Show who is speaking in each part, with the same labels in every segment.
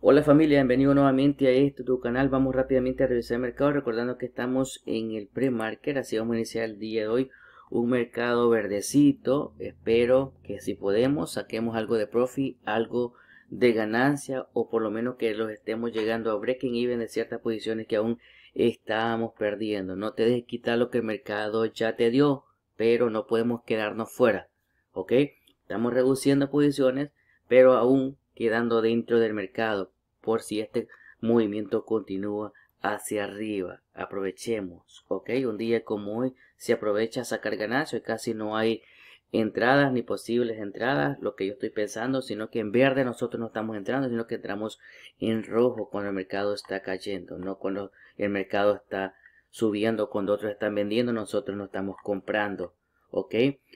Speaker 1: Hola familia, bienvenido nuevamente a este tu canal. Vamos rápidamente a revisar el mercado, recordando que estamos en el pre-market, así vamos a iniciar el día de hoy. Un mercado verdecito, espero que si podemos saquemos algo de profit, algo de ganancia o por lo menos que los estemos llegando a breaking even de ciertas posiciones que aún estamos perdiendo. No te dejes quitar lo que el mercado ya te dio, pero no podemos quedarnos fuera, ¿ok? Estamos reduciendo posiciones, pero aún quedando dentro del mercado por si este movimiento continúa hacia arriba. Aprovechemos, ¿ok? Un día como hoy se aprovecha a sacar ganancias, casi no hay entradas ni posibles entradas, lo que yo estoy pensando, sino que en verde nosotros no estamos entrando, sino que entramos en rojo cuando el mercado está cayendo, no cuando el mercado está subiendo, cuando otros están vendiendo, nosotros no estamos comprando, ¿ok?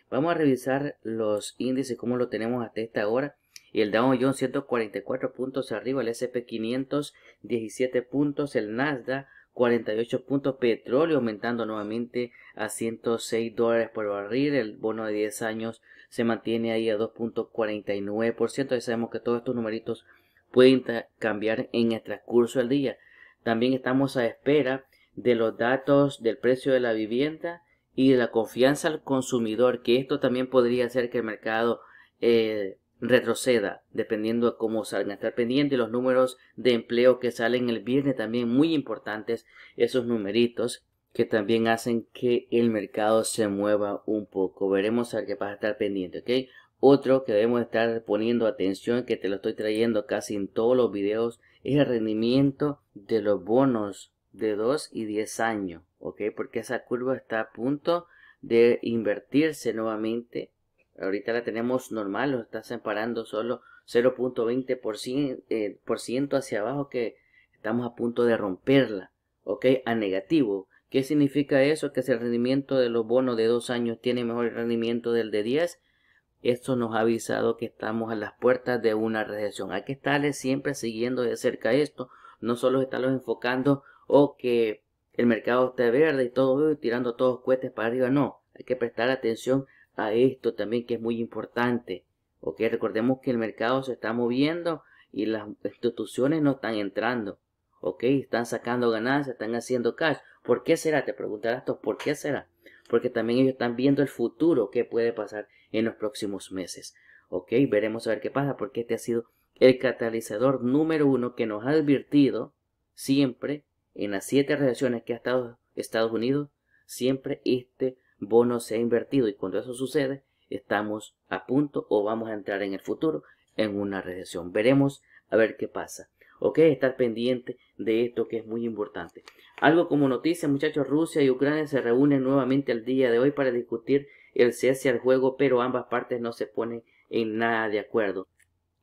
Speaker 1: Vamos a revisar los índices, como lo tenemos hasta esta hora y el Dow Jones 144 puntos arriba, el S&P 517 puntos, el Nasdaq 48 puntos, petróleo aumentando nuevamente a 106 dólares por barril, el bono de 10 años se mantiene ahí a 2.49%, ya sabemos que todos estos numeritos pueden cambiar en el transcurso del día. También estamos a espera de los datos del precio de la vivienda y de la confianza al consumidor, que esto también podría hacer que el mercado eh, retroceda, dependiendo de cómo salgan. Estar pendiente los números de empleo que salen el viernes, también muy importantes esos numeritos que también hacen que el mercado se mueva un poco. Veremos a qué pasa, estar pendiente, ¿ok? Otro que debemos estar poniendo atención, que te lo estoy trayendo casi en todos los videos, es el rendimiento de los bonos de 2 y 10 años, ¿ok? Porque esa curva está a punto de invertirse nuevamente Ahorita la tenemos normal, nos está separando solo 0.20% eh, por ciento hacia abajo que estamos a punto de romperla, ¿ok? A negativo. ¿Qué significa eso? Que si el rendimiento de los bonos de dos años tiene mejor rendimiento del de diez, esto nos ha avisado que estamos a las puertas de una recesión. Hay que estarle siempre siguiendo de cerca esto, no solo estarlos enfocando o que el mercado esté verde y todo tirando todos los cohetes para arriba, no. Hay que prestar atención a esto también que es muy importante. Ok, recordemos que el mercado se está moviendo y las instituciones no están entrando. Ok, están sacando ganancias, están haciendo cash. ¿Por qué será? Te preguntarás tú, ¿por qué será? Porque también ellos están viendo el futuro que puede pasar en los próximos meses. Ok, veremos a ver qué pasa, porque este ha sido el catalizador número uno que nos ha advertido siempre en las siete relaciones que ha estado Estados Unidos, siempre este bono se ha invertido y cuando eso sucede, estamos a punto o vamos a entrar en el futuro en una recesión. Veremos a ver qué pasa. Ok, estar pendiente de esto que es muy importante. Algo como noticia, muchachos, Rusia y Ucrania se reúnen nuevamente al día de hoy para discutir el cese al juego, pero ambas partes no se ponen en nada de acuerdo.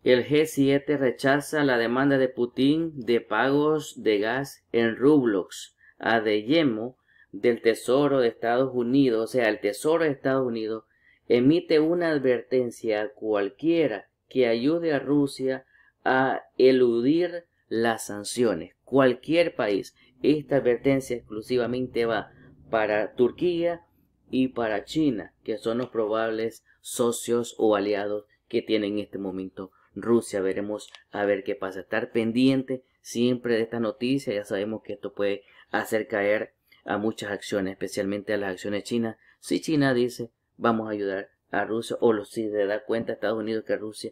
Speaker 1: El G7 rechaza la demanda de Putin de pagos de gas en rublos. Yemo del Tesoro de Estados Unidos, o sea, el Tesoro de Estados Unidos, emite una advertencia a cualquiera que ayude a Rusia a eludir las sanciones. Cualquier país. Esta advertencia exclusivamente va para Turquía y para China, que son los probables socios o aliados que tiene en este momento Rusia. Veremos a ver qué pasa. Estar pendiente siempre de esta noticia. Ya sabemos que esto puede hacer caer a muchas acciones, especialmente a las acciones chinas. Si China dice, vamos a ayudar a Rusia, o lo si se da cuenta Estados Unidos que Rusia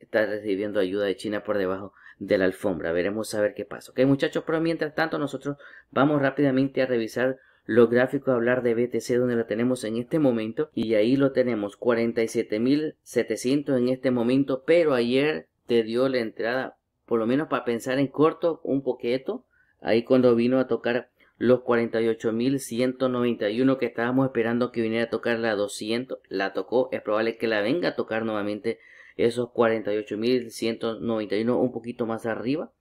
Speaker 1: está recibiendo ayuda de China por debajo de la alfombra. Veremos a ver qué pasa. Ok, muchachos, pero mientras tanto nosotros vamos rápidamente a revisar los gráficos, a hablar de BTC donde lo tenemos en este momento. Y ahí lo tenemos, 47.700 en este momento, pero ayer te dio la entrada, por lo menos para pensar en corto, un poquito. Ahí cuando vino a tocar los 48.191 que estábamos esperando que viniera a tocar la 200, la tocó, es probable que la venga a tocar nuevamente esos 48.191 un poquito más arriba,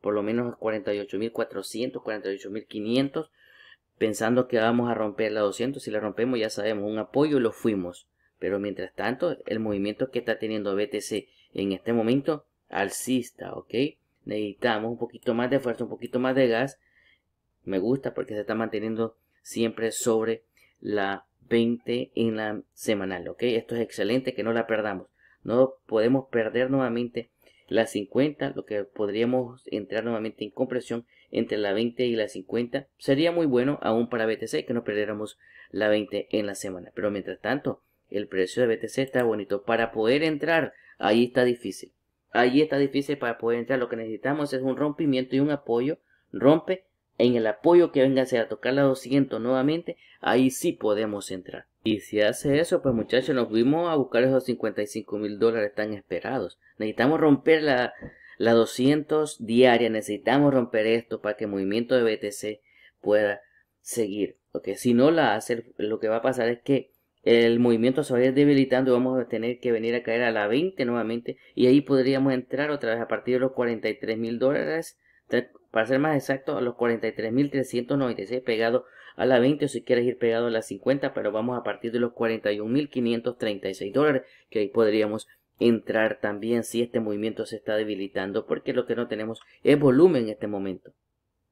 Speaker 1: por lo menos 48.400, 48.500, pensando que vamos a romper la 200, si la rompemos ya sabemos, un apoyo y lo fuimos. Pero mientras tanto, el movimiento que está teniendo BTC en este momento, alcista, ¿ok? Necesitamos un poquito más de fuerza, un poquito más de gas, me gusta porque se está manteniendo siempre sobre la 20 en la semanal, ¿ok? Esto es excelente, que no la perdamos. No podemos perder nuevamente la 50, lo que podríamos entrar nuevamente en compresión entre la 20 y la 50. Sería muy bueno aún para BTC que no perdiéramos la 20 en la semana. Pero mientras tanto, el precio de BTC está bonito. Para poder entrar, ahí está difícil. Ahí está difícil para poder entrar. Lo que necesitamos es un rompimiento y un apoyo. Rompe en el apoyo que venga a tocar la 200 nuevamente, ahí sí podemos entrar. Y si hace eso, pues muchachos, nos fuimos a buscar esos 55 mil dólares tan esperados. Necesitamos romper la, la 200 diaria, necesitamos romper esto para que el movimiento de BTC pueda seguir. Porque si no la hace, lo que va a pasar es que el movimiento se va debilitando y vamos a tener que venir a caer a la 20 nuevamente. Y ahí podríamos entrar otra vez a partir de los 43 mil dólares, para ser más exacto, a los 43.396 pegado a la 20 o si quieres ir pegado a la 50, pero vamos a partir de los 41.536 dólares, que ahí podríamos entrar también si este movimiento se está debilitando, porque lo que no tenemos es volumen en este momento.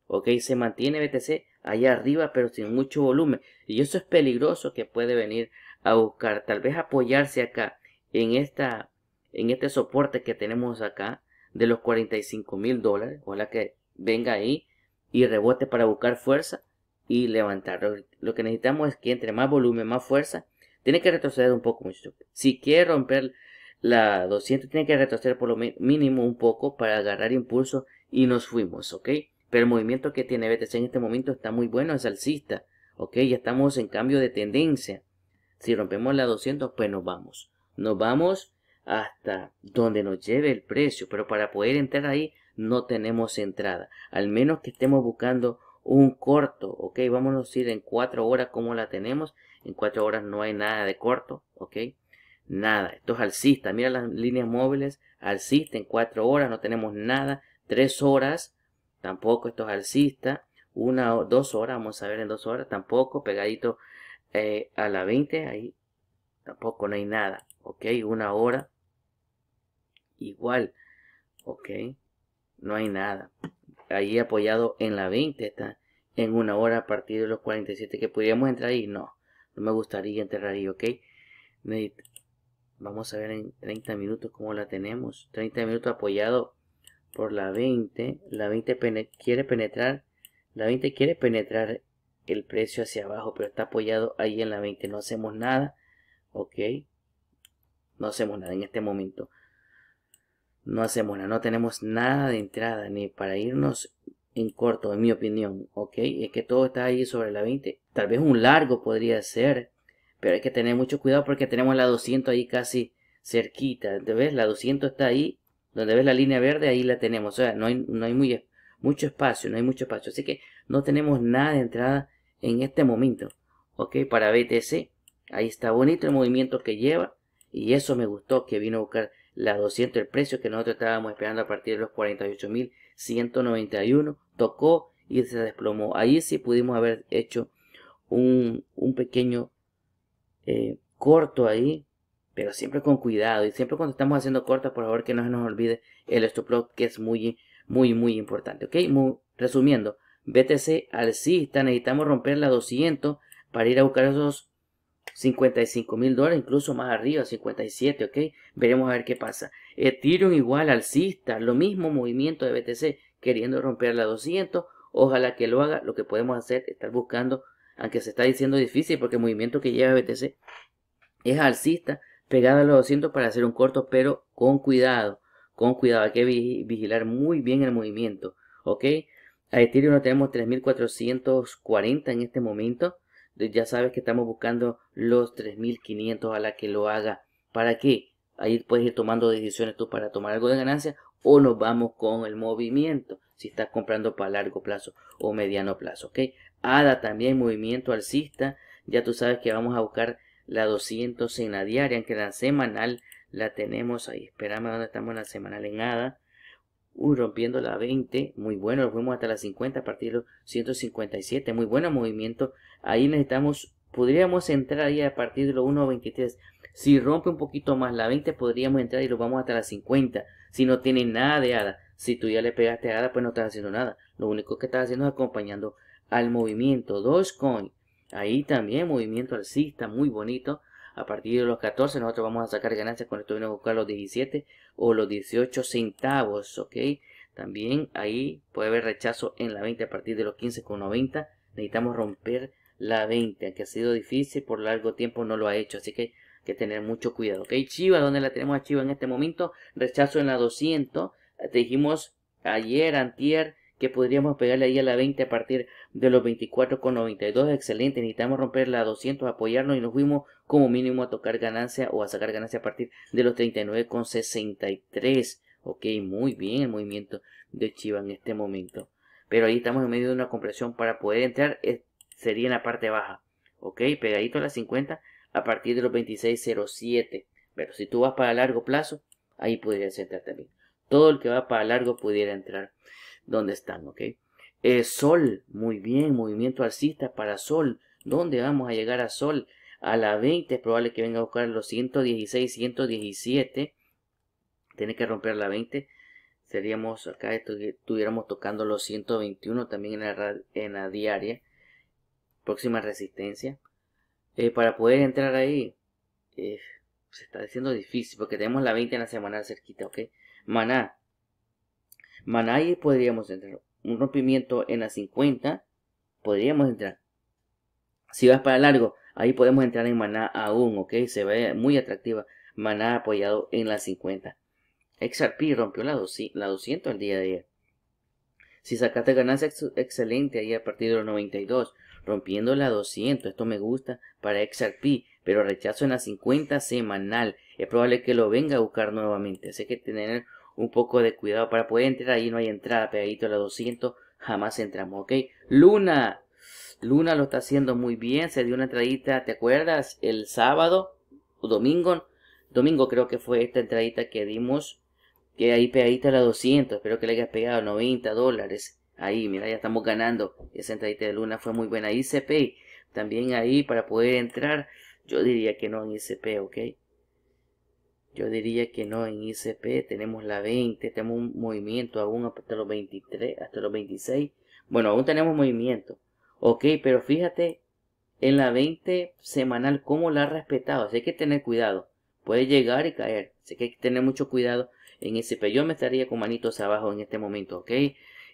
Speaker 1: Ok, se mantiene BTC allá arriba, pero sin mucho volumen. Y eso es peligroso que puede venir a buscar, tal vez apoyarse acá en esta en este soporte que tenemos acá de los 45 mil dólares. Ojalá que venga ahí y rebote para buscar fuerza y levantar. Lo, que necesitamos es que entre más volumen, más fuerza. Tiene que retroceder un poco, mucho Si quiere romper la 200, tiene que retroceder por lo mínimo un poco para agarrar impulso y nos fuimos, ¿ok? Pero el movimiento que tiene BTC en este momento está muy bueno, es alcista, ¿ok? Ya estamos en cambio de tendencia. Si rompemos la 200, pues nos vamos. Nos vamos hasta donde nos lleve el precio, pero para poder entrar ahí no tenemos entrada. Al menos que estemos buscando un corto, ok, vamos a ir en cuatro horas como la tenemos. En cuatro horas no hay nada de corto, ok. Nada, esto es alcista. Mira las líneas móviles, alcista en cuatro horas, no tenemos nada. Tres horas, tampoco esto es alcista. Una o dos horas, vamos a ver en dos horas, tampoco. Pegadito eh, a la 20, ahí tampoco no hay nada. Ok, una hora, igual. Ok, no hay nada. Ahí apoyado en la 20 está en una hora a partir de los 47 que podríamos entrar ahí. No, no me gustaría entrar ahí, ¿ok? Vamos a ver en 30 minutos cómo la tenemos. 30 minutos apoyado por la 20. La 20 quiere penetrar. La 20 quiere penetrar el precio hacia abajo, pero está apoyado ahí en la 20. No hacemos nada, ¿ok? No hacemos nada en este momento no hacemos nada, no tenemos nada de entrada ni para irnos en corto, en mi opinión, ¿ok? Es que todo está ahí sobre la 20. Tal vez un largo podría ser, pero hay que tener mucho cuidado porque tenemos la 200 ahí casi cerquita, ¿ves? La 200 está ahí, donde ves la línea verde, ahí la tenemos, o sea, no hay, no hay mucho espacio, no hay mucho espacio, así que no tenemos nada de entrada en este momento, ¿ok? Para BTC, ahí está bonito el movimiento que lleva y eso me gustó que vino a buscar la 200, el precio que nosotros estábamos esperando a partir de los 48.191, tocó y se desplomó. Ahí sí pudimos haber hecho un, pequeño eh, corto ahí, pero siempre con cuidado y siempre cuando estamos haciendo cortas, por favor que no se nos olvide el stop loss que es muy, muy, muy importante. Ok, muy, resumiendo, BTC alcista, necesitamos romper la 200 para ir a buscar esos 55 mil dólares, incluso más arriba, 57, ¿ok? Veremos a ver qué pasa. Ethereum igual, alcista, lo mismo movimiento de BTC, queriendo romper la 200. Ojalá que lo haga. Lo que podemos hacer, estar buscando, aunque se está diciendo difícil, porque el movimiento que lleva BTC es alcista, pegada a los 200 para hacer un corto, pero con cuidado, con cuidado, hay que vigilar muy bien el movimiento, ¿ok? A Ethereum no tenemos 3.440 en este momento, ya sabes que estamos buscando los 3.500 a la que lo haga. ¿Para qué? Ahí puedes ir tomando decisiones tú para tomar algo de ganancia o nos vamos con el movimiento si estás comprando para largo plazo o mediano plazo. ¿ok? ADA también, movimiento alcista. Ya tú sabes que vamos a buscar la 200 en la diaria, aunque la semanal la tenemos ahí. Esperame dónde estamos en la semanal en ADA. Uy, rompiendo la 20, muy bueno, lo fuimos hasta la 50 a partir de los 157, muy bueno movimiento. Ahí necesitamos, podríamos entrar ya a partir de los 1.23. Si rompe un poquito más la 20, podríamos entrar y lo vamos hasta la 50. Si no tiene nada de hada, si tú ya le pegaste hada, pues no estás haciendo nada. Lo único que estás haciendo es acompañando al movimiento. con, ahí también movimiento alcista, muy bonito. A partir de los 14 nosotros vamos a sacar ganancias con esto viene a buscar los 17 o los 18 centavos, ¿ok? También ahí puede haber rechazo en la 20 a partir de los 15,90. Necesitamos romper la 20, aunque ha sido difícil por largo tiempo no lo ha hecho, así que hay que tener mucho cuidado, ¿ok? Chiva, ¿dónde la tenemos a Chiva en este momento? Rechazo en la 200. Te dijimos ayer, antier, que podríamos pegarle ahí a la 20 a partir de los 24,92. Excelente, necesitamos romper la 200, apoyarnos y nos fuimos como mínimo a tocar ganancia o a sacar ganancia a partir de los 39,63. Ok, muy bien el movimiento de Chiva en este momento. Pero ahí estamos en medio de una compresión para poder entrar. Eh, sería en la parte baja. Ok, pegadito a las 50 a partir de los 26.07. Pero si tú vas para largo plazo, ahí podrías entrar también. Todo el que va para largo pudiera entrar dónde están, ¿ok? Eh, sol, muy bien, movimiento alcista para Sol. ¿Dónde vamos a llegar a Sol? A la 20 es probable que venga a buscar los 116, 117. Tiene que romper la 20. Seríamos acá, estuviéramos tocando los 121 también en la, en diaria. Próxima resistencia. Eh, para poder entrar ahí, eh, se está haciendo difícil porque tenemos la 20 en la semana cerquita, ¿ok? Maná, y podríamos entrar. Un rompimiento en la 50 podríamos entrar. Si vas para largo, ahí podemos entrar en Maná aún, ¿ok? Se ve muy atractiva. Maná apoyado en la 50. XRP rompió la, 200 al día de ayer. Si sacaste ganancia excelente ahí a partir de los 92, rompiendo la 200, esto me gusta para XRP, pero rechazo en la 50 semanal. Es probable que lo venga a buscar nuevamente, así que tener un poco de cuidado para poder entrar. Ahí no hay entrada, pegadito a la 200. Jamás entramos, ¿ok? Luna. Luna lo está haciendo muy bien. Se dio una entradita, ¿te acuerdas? El sábado, o domingo. Domingo creo que fue esta entradita que dimos. Que ahí pegadita a la 200. Espero que le hayas pegado 90 dólares. Ahí, mira, ya estamos ganando. Esa entradita de Luna fue muy buena. ICP, también ahí para poder entrar. Yo diría que no en ICP, ¿ok? yo diría que no en ICP tenemos la 20 tenemos un movimiento aún hasta los 23 hasta los 26 bueno aún tenemos movimiento ok pero fíjate en la 20 semanal cómo la ha respetado así hay que tener cuidado puede llegar y caer así que hay que tener mucho cuidado en ICP yo me estaría con manitos abajo en este momento ok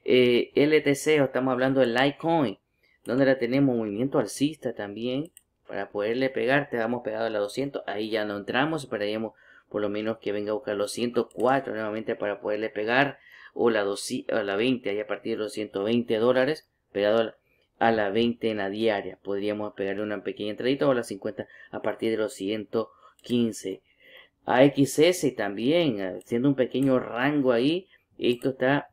Speaker 1: eh, LTC estamos hablando del Litecoin donde la tenemos movimiento alcista también para poderle pegar, te damos pegado a la 200, ahí ya no entramos, esperaríamos por lo menos que venga a buscar los 104 nuevamente para poderle pegar o la, a la 20 ahí a partir de los 120 dólares pegado a la 20 en la diaria podríamos pegarle una pequeña entradita o la 50 a partir de los 115 a AXS también siendo un pequeño rango ahí esto está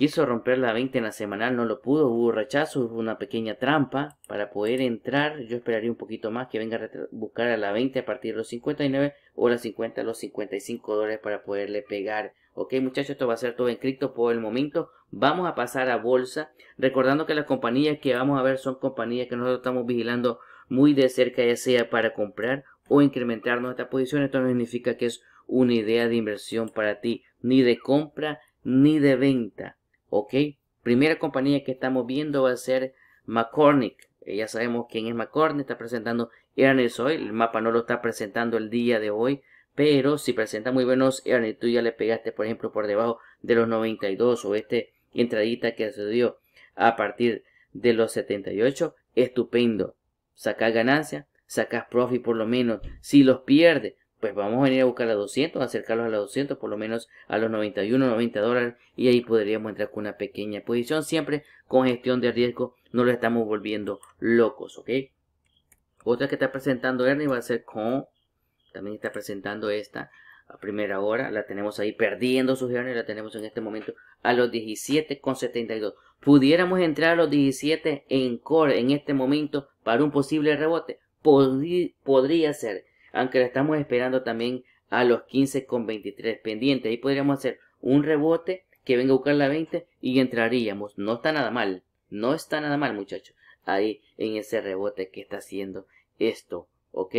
Speaker 1: Quiso romper la 20 en la semanal, no lo pudo, hubo rechazo, hubo una pequeña trampa. Para poder entrar, yo esperaría un poquito más que venga a buscar a la 20 a partir de los 59 o las 50 a los 55 dólares para poderle pegar. Ok muchachos, esto va a ser todo en cripto por el momento. Vamos a pasar a bolsa, recordando que las compañías que vamos a ver son compañías que nosotros estamos vigilando muy de cerca, ya sea para comprar o incrementar nuestra posición. Esto no significa que es una idea de inversión para ti, ni de compra ni de venta ¿Ok? Primera compañía que estamos viendo va a ser McCormick. Eh, ya sabemos quién es McCormick. Está presentando Ernest hoy. El mapa no lo está presentando el día de hoy. Pero si presenta muy buenos Ernest, tú ya le pegaste, por ejemplo, por debajo de los 92 o este entradita que se dio a partir de los 78, estupendo. Sacas ganancia, sacas profit por lo menos. Si los pierdes, pues vamos a venir a buscar a 200, acercarlos a los 200, por lo menos a los 91, 90 dólares, y ahí podríamos entrar con una pequeña posición, siempre con gestión de riesgo, no lo estamos volviendo locos, ¿ok? Otra que está presentando Ernie va a ser con, también está presentando esta a primera hora, la tenemos ahí perdiendo su y la tenemos en este momento a los 17,72. Pudiéramos entrar a los 17 en core en este momento para un posible rebote, podría ser aunque la estamos esperando también a los con 23 pendientes. Ahí podríamos hacer un rebote que venga a buscar la 20 y entraríamos. No está nada mal, no está nada mal muchachos, ahí en ese rebote que está haciendo esto, ¿ok?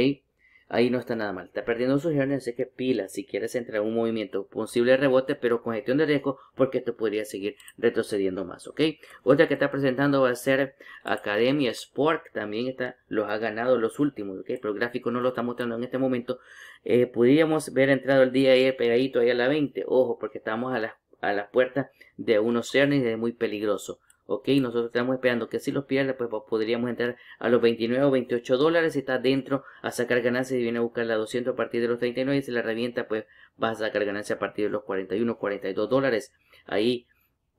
Speaker 1: ahí no está nada mal. Está perdiendo sus yardas, así que pila si quieres entrar en un movimiento, posible rebote, pero con gestión de riesgo, porque esto podría seguir retrocediendo más, ¿ok? Otra que está presentando va a ser Academia Sport, también está, los ha ganado los últimos, ¿ok? Pero el gráfico no lo está mostrando en este momento. Eh, podríamos ver entrado el día ahí pegadito ahí a la 20, ojo, porque estamos a a la puerta de unos cernes muy peligroso ok nosotros estamos esperando que si los pierde pues podríamos entrar a los 29 o 28 dólares si está dentro a sacar ganancias y viene a buscar la 200 a partir de los 39 y si la revienta pues vas a sacar ganancias a partir de los 41 42 dólares ahí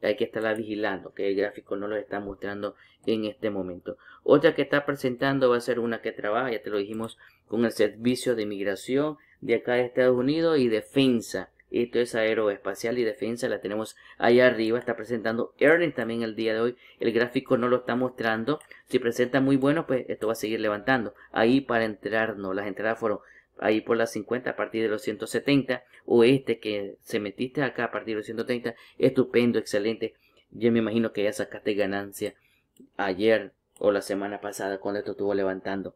Speaker 1: hay que estarla vigilando que el gráfico no lo está mostrando en este momento otra que está presentando va a ser una que trabaja ya te lo dijimos con el servicio de inmigración de acá de Estados Unidos y defensa esto es aeroespacial y defensa, la tenemos ahí arriba, está presentando earnings también el día de hoy. El gráfico no lo está mostrando. Si presenta muy bueno, pues esto va a seguir levantando. Ahí para entrar, no, las entradas fueron ahí por las 50 a partir de los 170 o este que se metiste acá a partir de los 130 estupendo excelente yo me imagino que ya sacaste ganancia ayer o la semana pasada cuando esto estuvo levantando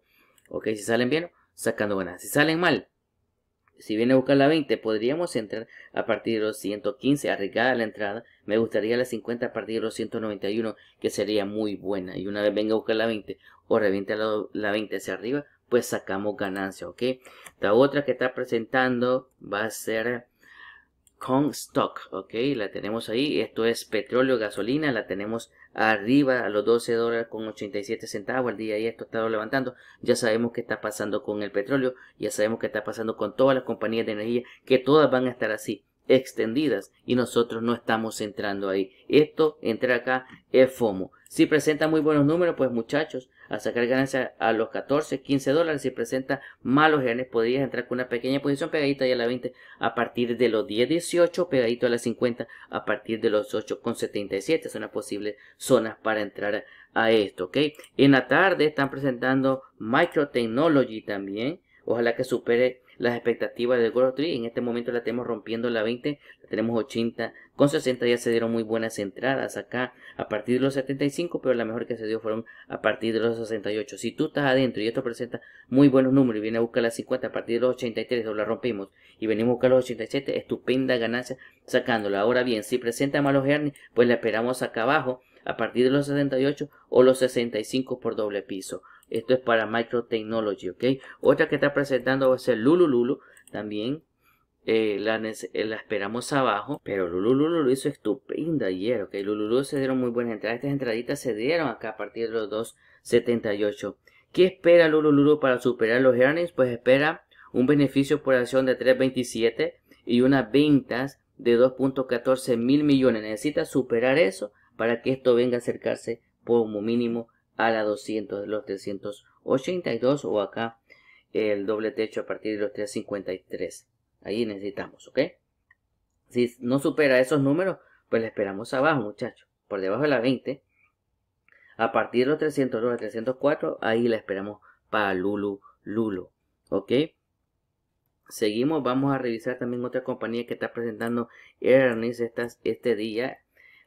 Speaker 1: ok si salen bien sacando ganancias si salen mal si viene a buscar la 20, podríamos entrar a partir de los 115, arriesgada la entrada. Me gustaría la 50 a partir de los 191, que sería muy buena. Y una vez venga a buscar la 20 o revienta la, la 20 hacia arriba, pues sacamos ganancia, ¿ok? La otra que está presentando va a ser con stock, ok, la tenemos ahí, esto es petróleo, gasolina, la tenemos arriba a los 12 dólares con 87 centavos al día y esto ha estado levantando, ya sabemos qué está pasando con el petróleo, ya sabemos qué está pasando con todas las compañías de energía, que todas van a estar así, extendidas y nosotros no estamos entrando ahí. Esto, entrar acá, es FOMO. Si presenta muy buenos números, pues muchachos, a sacar ganancias a los 14, 15 dólares. Si presenta malos genes, podrías entrar con una pequeña posición pegadita ya a la 20 a partir de los 10, 18, pegadito a la 50 a partir de los 8 77. Son las posibles zonas para entrar a esto, ¿ok? En la tarde están presentando Microtechnology también. Ojalá que supere las expectativas del Gold Tree. En este momento la tenemos rompiendo la 20, la tenemos 80, con 60 ya se dieron muy buenas entradas acá a partir de los 75, pero la mejor que se dio fueron a partir de los 68. Si tú estás adentro y esto presenta muy buenos números y viene a buscar las 50 a partir de los 83 o la rompimos y venimos a buscar los 87, estupenda ganancia sacándola. Ahora bien, si presenta malos hernias, pues la esperamos acá abajo a partir de los 78 o los 65 por doble piso. Esto es para Microtechnology, ¿ok? Otra que está presentando va a ser Lulululu, también eh, eh, la, esperamos abajo, pero Lulululu lo hizo estupenda ayer, ok. Lulululu se dieron muy buenas entradas. Estas entraditas se dieron acá a partir de los 2.78. ¿Qué espera Lulululu para superar los earnings? Pues espera un beneficio por acción de 3.27 y unas ventas de 2.14 mil millones. Necesita superar eso para que esto venga a acercarse como mínimo a la 200 de los 382 o acá el doble techo a partir de los 353. Ahí necesitamos, ¿ok? Si no supera esos números, pues le esperamos abajo, muchachos. Por debajo de la 20. A partir de los 302, 304, ahí la esperamos para Lulu, Lulo. ¿Ok? Seguimos, vamos a revisar también otra compañía que está presentando earnings este día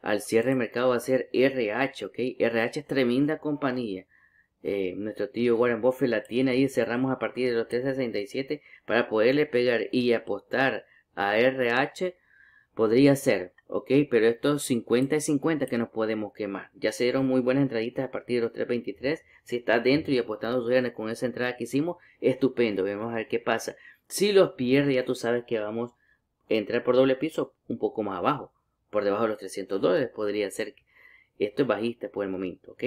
Speaker 1: al cierre de mercado va a ser RH, ¿ok? RH es tremenda compañía. Eh, nuestro tío Warren Buffett la tiene ahí, cerramos a partir de los 367 para poderle pegar y apostar a RH podría ser, ok, pero estos 50 y 50 que nos podemos quemar. Ya se dieron muy buenas entraditas a partir de los 323. Si está dentro y apostando sus con esa entrada que hicimos, estupendo. vemos a ver qué pasa. Si los pierde, ya tú sabes que vamos a entrar por doble piso un poco más abajo por debajo de los 300 dólares, podría ser. Esto es bajista por el momento, ¿ok?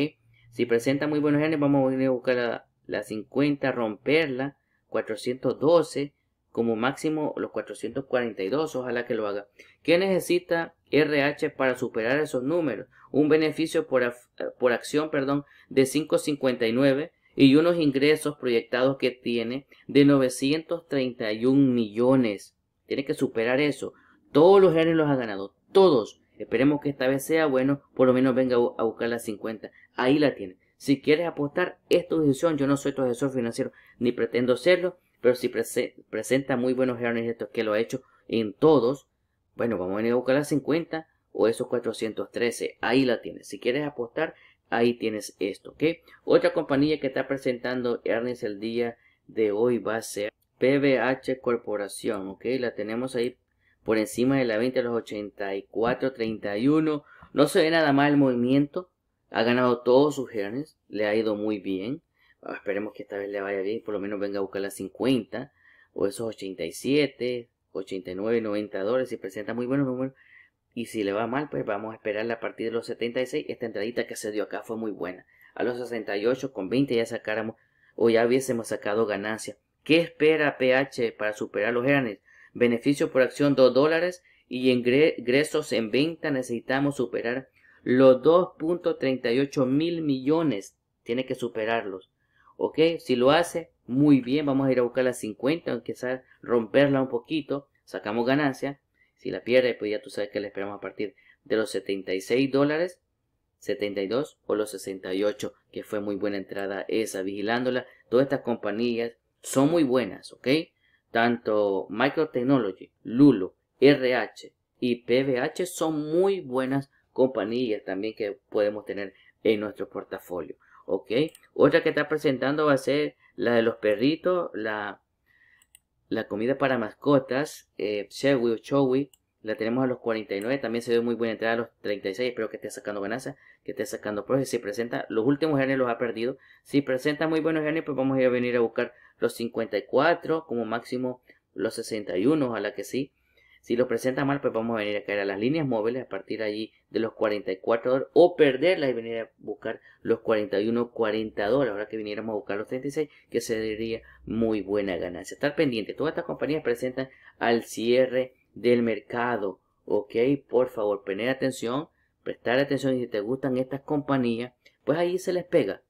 Speaker 1: Si presenta muy buenos genes, vamos a venir a buscar la, 50, romperla, 412, como máximo los 442, ojalá que lo haga. ¿Qué necesita RH para superar esos números? Un beneficio por, por acción, perdón, de 5.59 y unos ingresos proyectados que tiene de 931 millones. Tiene que superar eso. Todos los genes los ha ganado, todos. Esperemos que esta vez sea bueno, por lo menos venga a buscar las 50. Ahí la tienes Si quieres apostar, es decisión. Yo no soy tu asesor financiero, ni pretendo serlo, pero si presenta muy buenos earnings esto que lo ha hecho en todos, bueno, vamos a venir a buscar las 50 o esos 413. Ahí la tienes. Si quieres apostar, ahí tienes esto, ¿ok? Otra compañía que está presentando Earnings el día de hoy va a ser PBH Corporación, ¿ok? La tenemos ahí por encima de la 20 a los 84-31. No se ve nada mal el movimiento. Ha ganado todos sus hernes. Le ha ido muy bien. Ah, esperemos que esta vez le vaya bien. Por lo menos venga a buscar las 50. O esos 87, 89, 90 dólares. Y presenta muy buenos números. Y si le va mal, pues vamos a esperar a partir de los 76. Esta entradita que se dio acá fue muy buena. A los 68 con 20 ya sacáramos o ya hubiésemos sacado ganancia. ¿Qué espera PH para superar los hernes? beneficio por acción 2 dólares y ingresos en venta necesitamos superar los 2.38 mil millones. Tiene que superarlos. ¿Ok? Si lo hace, muy bien. Vamos a ir a buscar las 50, sea romperla un poquito. Sacamos ganancia. Si la pierde, pues ya tú sabes que la esperamos a partir de los 76 dólares. 72 o los 68, que fue muy buena entrada esa, vigilándola. Todas estas compañías son muy buenas, ¿ok? Tanto Microtechnology, Lulo, RH y PBH son muy buenas compañías también que podemos tener en nuestro portafolio. ¿Ok? Otra que está presentando va a ser la de los perritos, la, comida para mascotas, Chewy o Chowi, la tenemos a los 49, también se ve muy buena entrada a los 36, espero que esté sacando ganancias, que esté sacando profe. Si presenta, los últimos años, los ha perdido. Si presenta muy buenos años, pues vamos a venir a buscar los 54, como máximo los 61, ojalá que sí. Si lo presenta mal, pues vamos a venir a caer a las líneas móviles a partir de allí de los 44 o perderla y venir a buscar los 41, 40 dólares. Ahora que viniéramos a buscar los 36, que sería muy buena ganancia. Estar pendiente. Todas estas compañías presentan al cierre del mercado. Ok, por favor, poner atención, prestar atención y si te gustan estas compañías, pues ahí se les pega.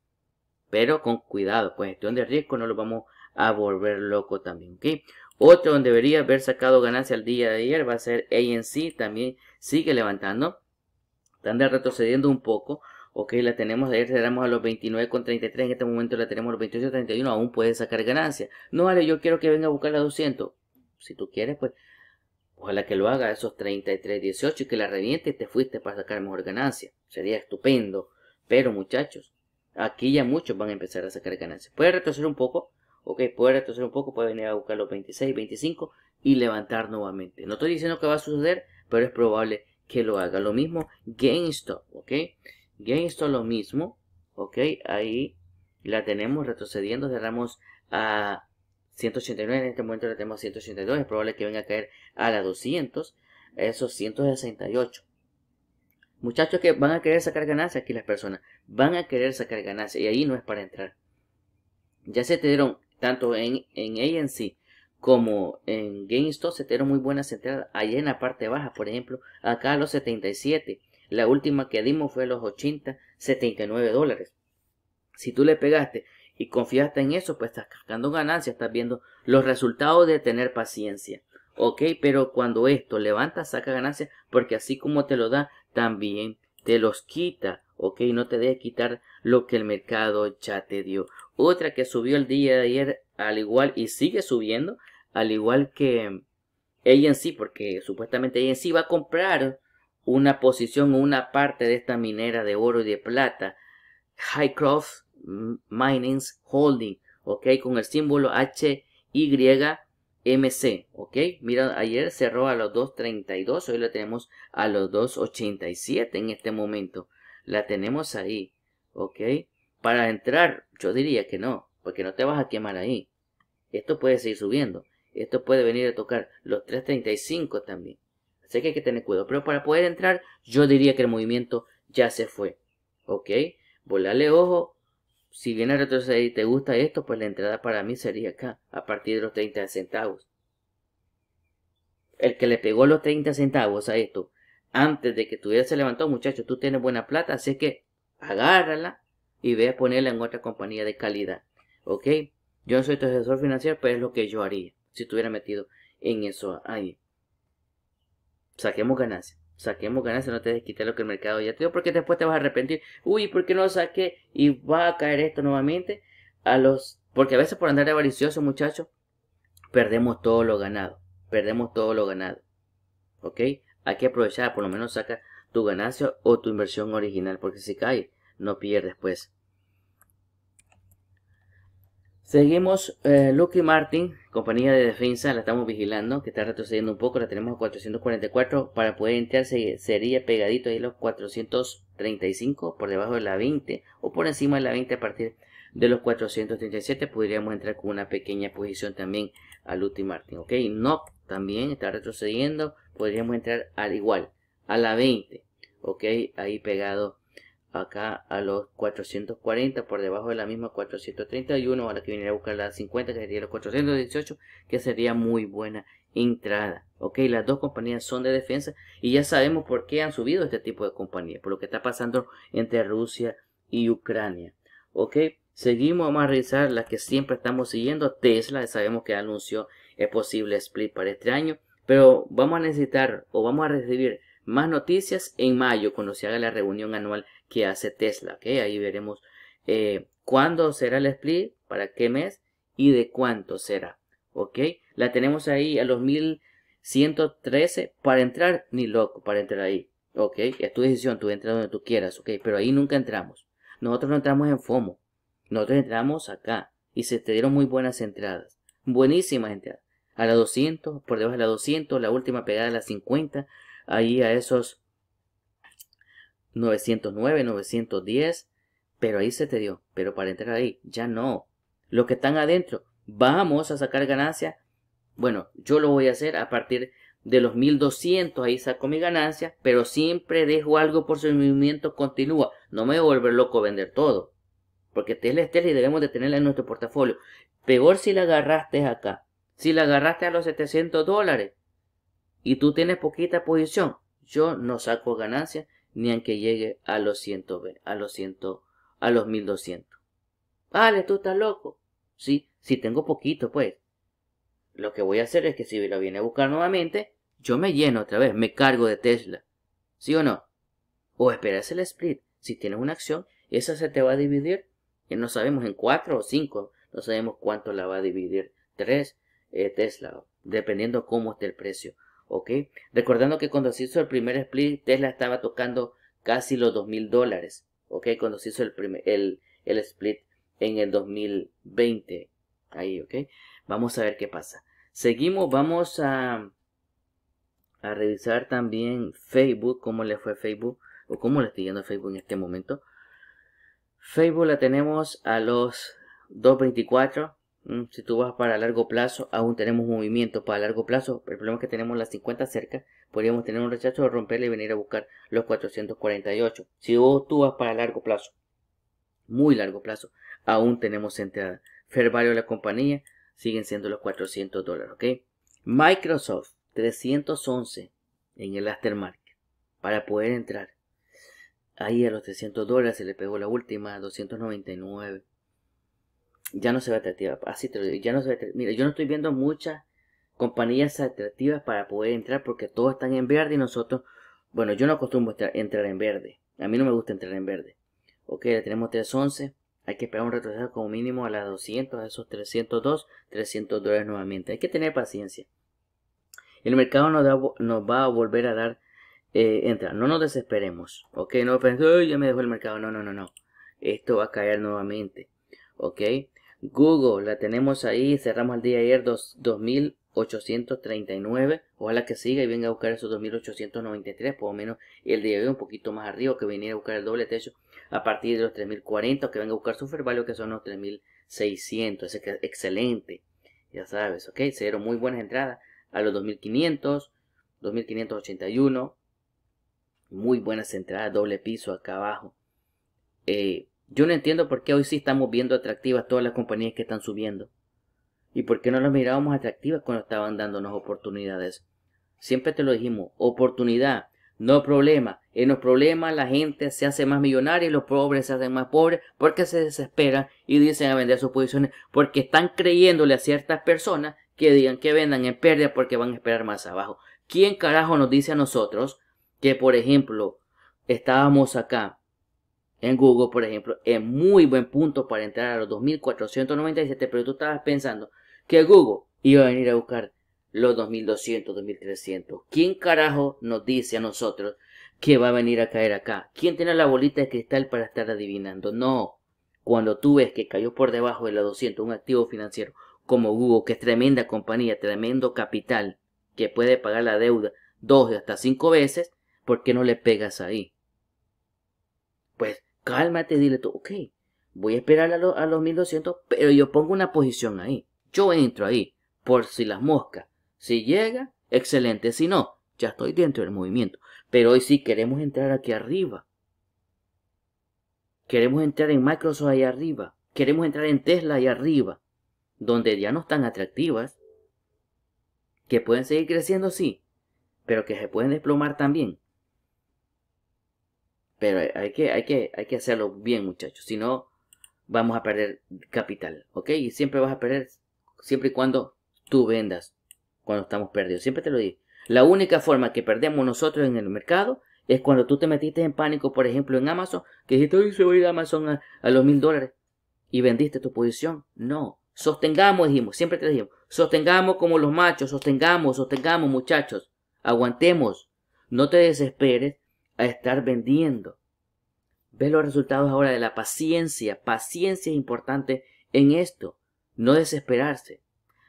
Speaker 1: Pero con cuidado, con pues, gestión de riesgo no lo vamos a volver loco también. ¿ok? Otro donde debería haber sacado ganancia el día de ayer va a ser ANC, también sigue levantando. Están retrocediendo un poco. Ok, la tenemos, ayer cerramos este, a los 29,33, en este momento la tenemos a los 28,31, aún puede sacar ganancia. No vale, yo quiero que venga a buscar la 200. Si tú quieres, pues Ojalá que lo haga esos 33-18 y que la reviente y te fuiste para sacar mejor ganancia. Sería estupendo. Pero muchachos, aquí ya muchos van a empezar a sacar ganancias. Puede retroceder un poco, ok, puede retroceder un poco, puede venir a buscar los 26, 25 y levantar nuevamente. No estoy diciendo que va a suceder, pero es probable que lo haga. Lo mismo GameStop, ok. GameStop lo mismo, ok. Ahí la tenemos retrocediendo, cerramos a 189, en este momento le tenemos 182, es probable que venga a caer a la 200, esos 168. Muchachos que van a querer sacar ganancia aquí las personas, van a querer sacar ganancias y ahí no es para entrar. Ya se te dieron, tanto en, en ANC como en GameStop, se te dieron muy buenas entradas. Allá en la parte baja, por ejemplo, acá a los 77. La última que dimos fue a los 80, 79 dólares. Si tú le pegaste y confiaste en eso, pues estás sacando ganancias, estás viendo los resultados de tener paciencia. Ok, pero cuando esto levanta, saca ganancias, porque así como te lo da, también te los quita. Ok, no te dejes quitar lo que el mercado ya te dio. Otra que subió el día de ayer, al igual, y sigue subiendo, al igual que ella en sí porque supuestamente ella sí va a comprar una posición o una parte de esta minera de oro y de plata. Highcroft Minings Holding, ¿ok? Con el símbolo HYMC, ¿ok? Mira, ayer cerró a los 2.32, hoy la tenemos a los 2.87 en este momento. La tenemos ahí, ¿ok? Para entrar, yo diría que no, porque no te vas a quemar ahí. Esto puede seguir subiendo. Esto puede venir a tocar los 3.35 también. Sé que hay que tener cuidado. Pero para poder entrar, yo diría que el movimiento ya se fue. ¿Ok? Volarle ojo si viene a retroceder y te gusta esto, pues la entrada para mí sería acá, a partir de los 30 centavos. El que le pegó los 30 centavos a esto, antes de que tuviera se levantó, muchacho, tú tienes buena plata, así que agárrala y ve a ponerla en otra compañía de calidad. ¿Ok? Yo no soy tu asesor financiero, pero pues es lo que yo haría si estuviera metido en eso ahí. Saquemos ganancias saquemos ganancias, no te desquites lo que el mercado ya te dio, porque después te vas a arrepentir, uy, ¿por qué no saqué? Y va a caer esto nuevamente a los, porque a veces por andar de avaricioso, muchachos, perdemos todo lo ganado, perdemos todo lo ganado, ¿ok? Hay que aprovechar, por lo menos saca tu ganancia o tu inversión original, porque si cae, no pierdes pues. Seguimos eh, Lucky Martin, compañía de defensa, la estamos vigilando, que está retrocediendo un poco, la tenemos a 444, para poder entrar sería pegadito ahí los 435, por debajo de la 20, o por encima de la 20 a partir de los 437, podríamos entrar con una pequeña posición también a Lucky Martin, ok, no, también está retrocediendo, podríamos entrar al igual, a la 20, ok, ahí pegado acá a los 440 por debajo de la misma 431 ahora que viene a buscar la 50 que sería los 418 que sería muy buena entrada ok las dos compañías son de defensa y ya sabemos por qué han subido este tipo de compañías por lo que está pasando entre Rusia y Ucrania ok seguimos vamos a revisar las que siempre estamos siguiendo Tesla sabemos que anunció el posible split para este año pero vamos a necesitar o vamos a recibir más noticias en mayo cuando se haga la reunión anual que hace Tesla. que Ahí veremos eh, cuándo será el split, para qué mes y de cuánto será. ¿ok? La tenemos ahí a los 1113. Para entrar, ni loco, para entrar ahí. ¿ok? Es tu decisión, tú entras donde tú quieras. ¿ok? Pero ahí nunca entramos. Nosotros no entramos en FOMO. Nosotros entramos acá. Y se te dieron muy buenas entradas. Buenísimas entradas. A la 200, por debajo de la 200, la última pegada a las 50. Ahí a esos 909, 910, pero ahí se te dio, pero para entrar ahí, ya no. Los que están adentro, vamos a sacar ganancia. Bueno, yo lo voy a hacer a partir de los 1200, ahí saco mi ganancia, pero siempre dejo algo por su movimiento continúa. No me voy a volver loco a vender todo, porque Tesla es Tesla y debemos de tenerla en nuestro portafolio. Peor si la agarraste acá, si la agarraste a los 700 dólares y tú tienes poquita posición, yo no saco ganancia ni aunque llegue a los 100, a los 100, a los 1200. Vale, tú estás loco. Sí, si tengo poquito, pues. Lo que voy a hacer es que si lo viene a buscar nuevamente, yo me lleno otra vez, me cargo de Tesla. ¿Sí o no? O esperas el split. Si tienes una acción, esa se te va a dividir. Y no sabemos en cuatro o cinco. No sabemos cuánto la va a dividir. Tres eh, Tesla. Dependiendo cómo esté el precio. ¿ok? Recordando que cuando se hizo el primer split, Tesla estaba tocando casi los 2.000 dólares, ¿ok? Cuando se hizo el, primer, el, split en el 2020, ahí, ¿ok? Vamos a ver qué pasa. Seguimos, vamos a, a revisar también Facebook, cómo le fue Facebook, o cómo le está yendo Facebook en este momento. Facebook la tenemos a los 224, Mm, si tú vas para largo plazo, aún tenemos movimiento para largo plazo. El problema es que tenemos las 50 cerca. Podríamos tener un rechazo de romperle y venir a buscar los 448. Si tú vas para largo plazo, muy largo plazo, aún tenemos entrada. Fair value la compañía siguen siendo los 400 dólares, Microsoft 311 en el aftermarket para poder entrar. Ahí a los 300 dólares se le pegó la última, 299 ya no se ve atractiva. Así te lo digo, ya no se Mira, yo no estoy viendo muchas compañías atractivas para poder entrar porque todos están en verde y nosotros, bueno, yo no acostumbro a entrar en verde. A mí no me gusta entrar en verde. Ok, ya tenemos 311. Hay que esperar un retroceso como mínimo a las 200, a esos 302, 300 dólares nuevamente. Hay que tener paciencia. El mercado nos, da, nos va a volver a dar eh, entra. No nos desesperemos. Ok, no Uy, ya me dejó el mercado. No, no, no, no. Esto va a caer nuevamente. Ok, Google, la tenemos ahí, cerramos el día ayer 2839. Ojalá que siga y venga a buscar esos 2893, por lo menos el día de hoy un poquito más arriba, que venía a buscar el doble techo a partir de los 3040, que venga a buscar su fervalo. value, que son los 3600. Ese que es excelente, ya sabes, ok. Se dieron muy buenas entradas a los 2500, 2581. Muy buenas entradas, doble piso acá abajo. Eh, yo no entiendo por qué hoy sí estamos viendo atractivas todas las compañías que están subiendo. ¿Y por qué no las mirábamos atractivas cuando estaban dándonos oportunidades? Siempre te lo dijimos, oportunidad, no problema. En los problemas la gente se hace más millonaria y los pobres se hacen más pobres porque se desesperan y dicen a vender sus posiciones porque están creyéndole a ciertas personas que digan que vendan en pérdida porque van a esperar más abajo. ¿Quién carajo nos dice a nosotros que, por ejemplo, estábamos acá en Google, por ejemplo, es muy buen punto para entrar a los 2497, pero tú estabas pensando que Google iba a venir a buscar los 2200, 2300. ¿Quién carajo nos dice a nosotros que va a venir a caer acá? ¿Quién tiene la bolita de cristal para estar adivinando? No. Cuando tú ves que cayó por debajo de la 200 un activo financiero como Google, que es tremenda compañía, tremendo capital, que puede pagar la deuda dos y hasta cinco veces, ¿por qué no le pegas ahí? Pues cálmate, dile tú, ok, voy a esperar a, a los 1200, pero yo pongo una posición ahí. Yo entro ahí, por si las moscas. Si llega, excelente. Si no, ya estoy dentro del movimiento. Pero hoy sí queremos entrar aquí arriba. Queremos entrar en Microsoft ahí arriba. Queremos entrar en Tesla ahí arriba. Donde ya no están atractivas. Que pueden seguir creciendo, sí. Pero que se pueden desplomar también. Pero hay que, hay que, hay que hacerlo bien, muchachos. Si no, vamos a perder capital, ¿ok? Y siempre vas a perder, siempre y cuando tú vendas, cuando estamos perdidos. Siempre te lo digo. La única forma que perdemos nosotros en el mercado es cuando tú te metiste en pánico, por ejemplo, en Amazon, que dijiste, hoy se voy a Amazon a, los mil dólares y vendiste tu posición. No, sostengamos, dijimos, siempre te dijimos, sostengamos como los machos, sostengamos, sostengamos, muchachos, aguantemos, no te desesperes, estar vendiendo. Ve los resultados ahora de la paciencia. Paciencia es importante en esto. No desesperarse.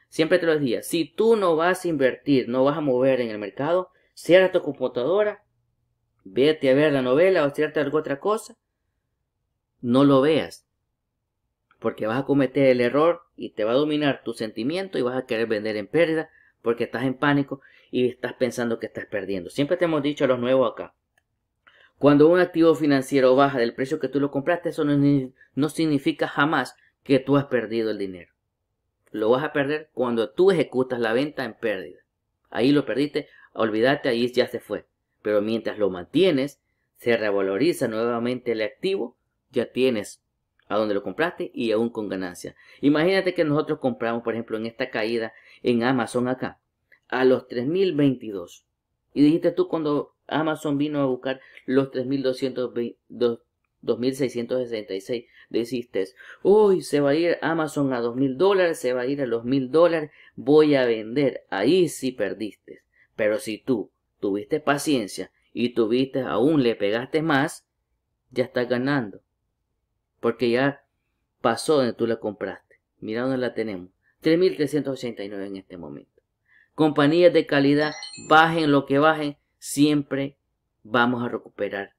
Speaker 1: Siempre te lo decía, si tú no vas a invertir, no vas a mover en el mercado, cierra tu computadora, vete a ver la novela o cierta alguna otra cosa, no lo veas, porque vas a cometer el error y te va a dominar tu sentimiento y vas a querer vender en pérdida porque estás en pánico y estás pensando que estás perdiendo. Siempre te hemos dicho a los nuevos acá, cuando un activo financiero baja del precio que tú lo compraste, eso no, significa jamás que tú has perdido el dinero. Lo vas a perder cuando tú ejecutas la venta en pérdida. Ahí lo perdiste, olvídate, ahí ya se fue. Pero mientras lo mantienes, se revaloriza nuevamente el activo, ya tienes a donde lo compraste y aún con ganancia. Imagínate que nosotros compramos, por ejemplo, en esta caída en Amazon acá, a los 3.022. Y dijiste tú cuando Amazon vino a buscar los 3.266. Deciste, uy, se va a ir Amazon a 2.000 dólares, se va a ir a los 1.000 dólares, voy a vender. Ahí si perdiste. Pero si tú tuviste paciencia y tuviste aún le pegaste más, ya estás ganando. Porque ya pasó donde tú la compraste. Mira dónde la tenemos. 3.389 en este momento. Compañías de calidad, bajen lo que bajen, siempre vamos a recuperar.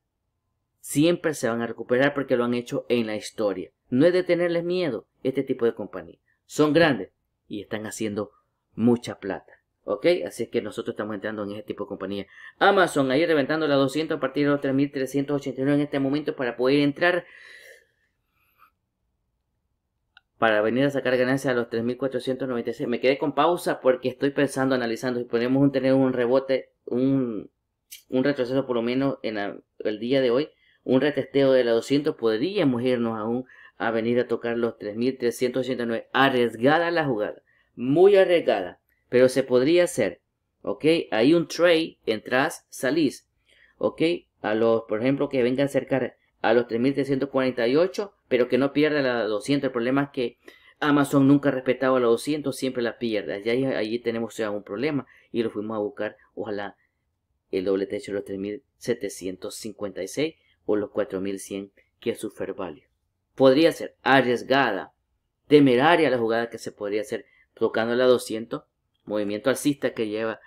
Speaker 1: Siempre se van a recuperar porque lo han hecho en la historia. No es de tenerles miedo este tipo de compañía. Son grandes y están haciendo mucha plata. ¿Ok? Así es que nosotros estamos entrando en este tipo de compañía. Amazon ahí reventando la 200 a partir de los 3.389 en este momento para poder entrar. Para venir a sacar ganancias a los 3.496. Me quedé con pausa porque estoy pensando, analizando. Si podemos tener un rebote, un, un retroceso por lo menos en el día de hoy, un retesteo de la 200, podríamos irnos aún a venir a tocar los 3.389. Arriesgada la jugada, muy arriesgada, pero se podría hacer. ¿Ok? Hay un trade, entras, salís. ¿Ok? A los, por ejemplo, que vengan a acercar a los 3.348, pero que no pierda la 200. El problema es que Amazon nunca ha respetado la 200, siempre la pierde. ya ahí tenemos ya un problema y lo fuimos a buscar, ojalá el doble techo de los 3.756 o los 4.100 que es su fair value. Podría ser arriesgada, temeraria la jugada que se podría hacer tocando la 200, movimiento alcista que lleva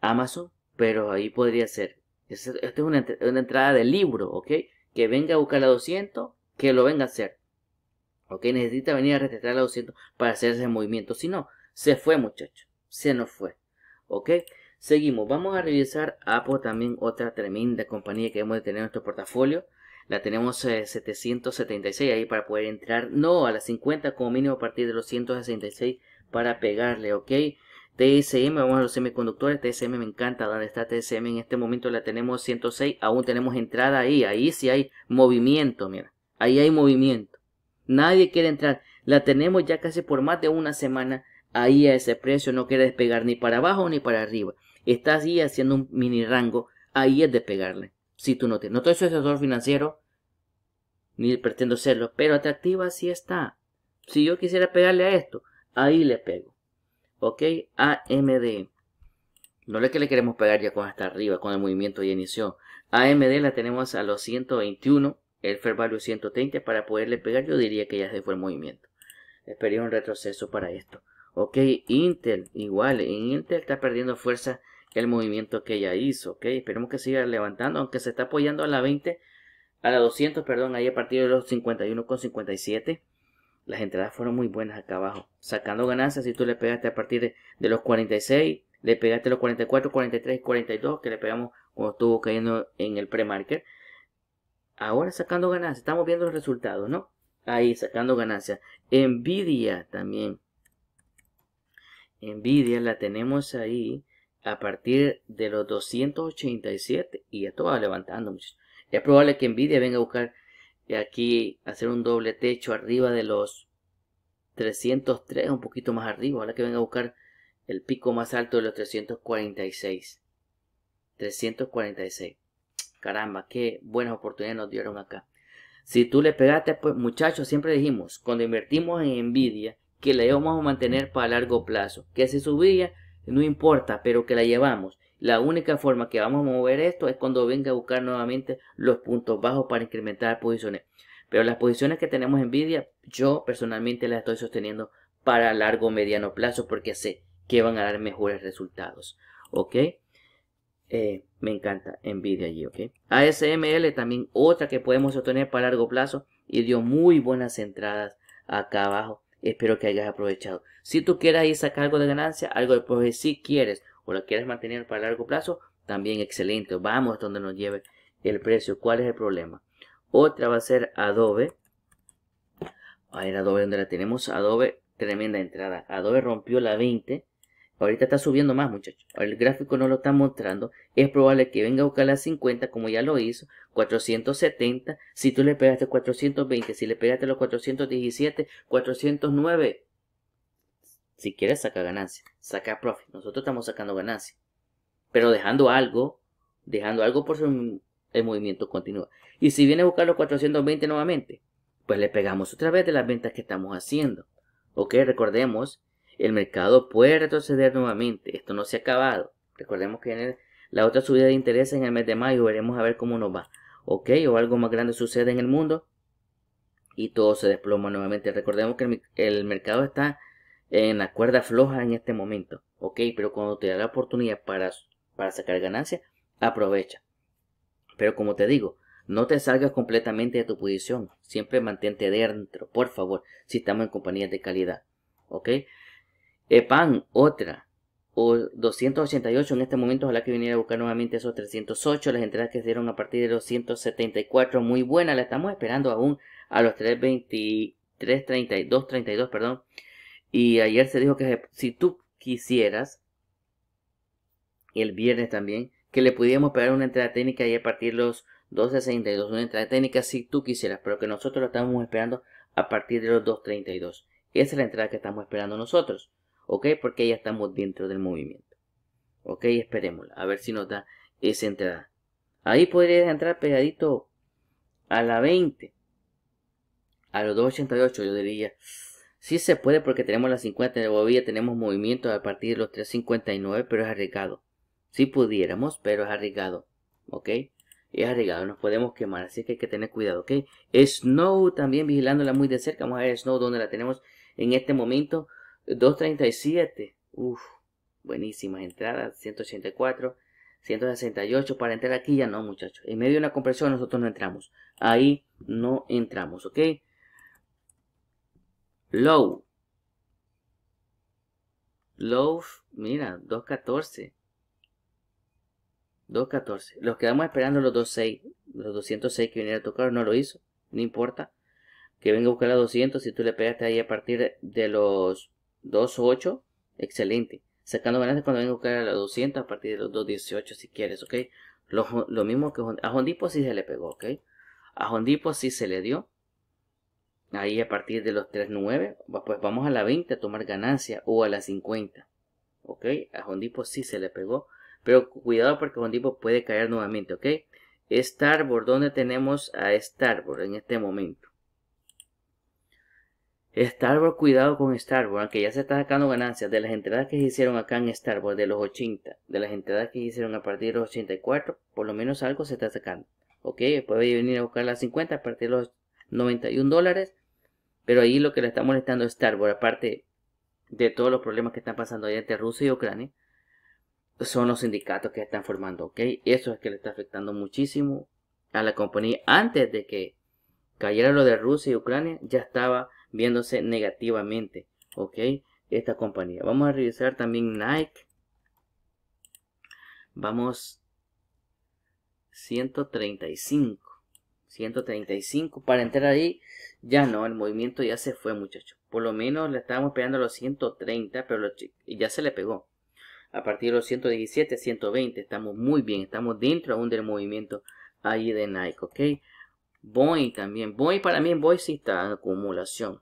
Speaker 1: Amazon, pero ahí podría ser. Esta es una, entrada de libro, ¿ok? Que venga a buscar la 200, que lo venga a hacer. ¿Ok? Necesita venir a retratar la 200 para hacer ese movimiento. Si no, se fue muchacho, se nos fue. ¿Ok? Seguimos, vamos a revisar Apple también, otra tremenda compañía que debemos de tener en nuestro portafolio. La tenemos 776 eh, ahí para poder entrar, no a las 50 como mínimo a partir de los 166 para pegarle, ok. TSM, vamos a los semiconductores, TSM me encanta donde está TSM, en este momento la tenemos 106, aún tenemos entrada ahí, ahí sí hay movimiento, mira, ahí hay movimiento. Nadie quiere entrar, la tenemos ya casi por más de una semana ahí a ese precio, no quiere despegar ni para abajo ni para arriba. Estás ahí haciendo un mini rango, ahí es de pegarle. Si tú no te... no es asesor financiero, ni pretendo serlo, pero atractiva sí está. Si yo quisiera pegarle a esto, ahí le pego. Ok, AMD. No es que le queremos pegar ya con hasta arriba, con el movimiento ya inició. AMD la tenemos a los 121, el fair value 130, para poderle pegar yo diría que ya se fue el movimiento. Esperé un retroceso para esto. Ok, Intel, igual, En Intel está perdiendo fuerza el movimiento que ella hizo, ¿ok? Esperemos que siga levantando, aunque se está apoyando a la 20, a la 200, perdón, ahí a partir de los 51,57. Las entradas fueron muy buenas acá abajo, sacando ganancias. Si tú le pegaste a partir de, los 46, le pegaste los 44, 43 y 42, que le pegamos cuando estuvo cayendo en el pre-market. Ahora sacando ganancias, estamos viendo los resultados, ¿no? Ahí sacando ganancias. Nvidia también. Nvidia la tenemos ahí a partir de los 287 y esto va levantando mucho Es probable que Nvidia venga a buscar aquí hacer un doble techo arriba de los 303, un poquito más arriba. Ahora que venga a buscar el pico más alto de los 346. 346. Caramba, qué buenas oportunidades nos dieron acá. Si tú le pegaste, pues muchachos, siempre dijimos, cuando invertimos en Nvidia, que la íbamos a mantener para largo plazo. Que si subía, no importa, pero que la llevamos. La única forma que vamos a mover esto es cuando venga a buscar nuevamente los puntos bajos para incrementar posiciones. Pero las posiciones que tenemos envidia yo personalmente las estoy sosteniendo para largo mediano plazo porque sé que van a dar mejores resultados. ¿Ok? Eh, me encanta Nvidia allí, ¿ok? ASML también otra que podemos sostener para largo plazo y dio muy buenas entradas acá abajo Espero que hayas aprovechado. Si tú quieres ir sacar algo de ganancia, algo de si quieres o lo quieres mantener para largo plazo, también excelente. Vamos a donde nos lleve el precio. ¿Cuál es el problema? Otra va a ser Adobe. A ver, Adobe, donde la tenemos? Adobe, tremenda entrada. Adobe rompió la 20 Ahorita está subiendo más, muchachos. El gráfico no lo está mostrando. Es probable que venga a buscar las 50, como ya lo hizo. 470. Si tú le pegaste 420, si le pegaste los 417, 409. Si quieres, saca ganancia. Saca profit. Nosotros estamos sacando ganancia. Pero dejando algo. Dejando algo por el movimiento continúa. Y si viene a buscar los 420 nuevamente, pues le pegamos otra vez de las ventas que estamos haciendo. Ok, recordemos el mercado puede retroceder nuevamente. Esto no se ha acabado. Recordemos que en la otra subida de interés en el mes de mayo veremos a ver cómo nos va. Ok, o algo más grande sucede en el mundo y todo se desploma nuevamente. Recordemos que el, mercado está en la cuerda floja en este momento. Ok, pero cuando te da la oportunidad para, para sacar ganancias, aprovecha. Pero como te digo, no te salgas completamente de tu posición. Siempre mantente dentro, por favor, si estamos en compañías de calidad. ¿Ok? EPAN, otra. O 288 en este momento, ojalá que viniera a buscar nuevamente esos 308. Las entradas que se dieron a partir de los 174, muy buena. La estamos esperando aún a los 323, perdón. Y ayer se dijo que si tú quisieras, el viernes también, que le pudiéramos pegar una entrada técnica y a partir de los 262, una entrada técnica si tú quisieras, pero que nosotros la estamos esperando a partir de los 232. Esa es la entrada que estamos esperando nosotros. ¿ok? Porque ya estamos dentro del movimiento, ¿ok? Esperemos, a ver si nos da esa entrada. Ahí podría entrar pegadito a la 20, a los 288 yo diría. Sí se puede porque tenemos las 50 de bobilla, tenemos movimiento a partir de los 359, pero es arriesgado. Si pudiéramos, pero es arriesgado, ¿ok? es arriesgado, nos podemos quemar, así que hay que tener cuidado, ¿ok? Snow también vigilándola muy de cerca, vamos a ver Snow donde la tenemos en este momento, 237. Uf, buenísimas entradas. 184. 168 para entrar aquí ya no, muchachos. En medio de una compresión nosotros no entramos. Ahí no entramos, ¿ok? Low. Low, mira, 214. 214. Los quedamos esperando los 26, los 206 que viniera a tocar, no lo hizo, no importa. Que venga a buscar a 200 si tú le pegaste ahí a partir de los 2.8, excelente. Sacando ganancias cuando vengo a buscar a la 200 a partir de los 2.18 si quieres, ¿ok? Lo, mismo que a Hondipo sí se le pegó, ¿ok? A Hondipo sí se le dio. Ahí a partir de los 3.9, pues vamos a la 20 a tomar ganancia o a la 50. ¿Ok? A Hondipo sí se le pegó. Pero cuidado porque Hondipo puede caer nuevamente, ¿ok? Starboard, este ¿dónde tenemos a Starboard este en este momento? Starboard, cuidado con Starboard, aunque ya se está sacando ganancias de las entradas que se hicieron acá en Starboard de los 80, de las entradas que hicieron a partir de los 84, por lo menos algo se está sacando. Ok, puede venir a buscar las 50 a partir de los 91 dólares, pero ahí lo que le está molestando a Starboard, aparte de todos los problemas que están pasando allá entre Rusia y Ucrania, son los sindicatos que están formando, ok. Eso es que le está afectando muchísimo a la compañía. Antes de que cayera lo de Rusia y Ucrania, ya estaba viéndose negativamente, ¿ok? Esta compañía. Vamos a revisar también Nike. Vamos 135. 135 para entrar ahí ya no, el movimiento ya se fue muchachos. Por lo menos le estábamos pegando los 130, pero ya se le pegó. A partir de los 117, 120, estamos muy bien, estamos dentro aún del movimiento ahí de Nike, ¿ok? Boeing también. Boeing para mí, Voy sí está en acumulación.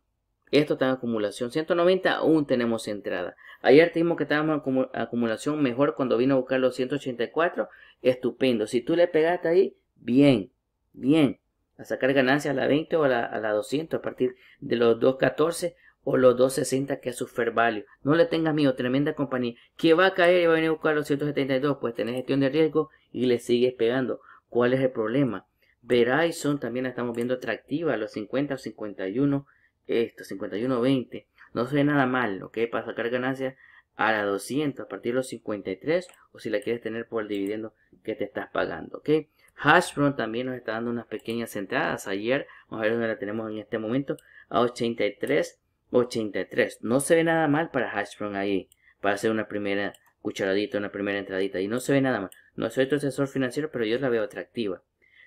Speaker 1: Esto está en acumulación. 190 aún tenemos entrada. Ayer te que estábamos en acumulación mejor cuando vino a buscar los 184. Estupendo. Si tú le pegaste ahí, bien, bien. A sacar ganancias a la 20 o a la, 200 a partir de los 214 o los 260 que es su fair value. No le tengas miedo, tremenda compañía. Que va a caer y va a venir a buscar los 172, pues tenés gestión de riesgo y le sigues pegando. ¿Cuál es el problema? Verizon también la estamos viendo atractiva, a los 50 o 51, esto, 51.20, No se ve nada mal, ¿ok? Para sacar ganancias a la 200 a partir de los 53 o si la quieres tener por el dividendo que te estás pagando, ¿ok? Hashron también nos está dando unas pequeñas entradas ayer, vamos a ver dónde la tenemos en este momento, a 83, 83. No se ve nada mal para hashron ahí, para hacer una primera cucharadita, una primera entradita, y no se ve nada mal. No soy tu asesor financiero, pero yo la veo atractiva.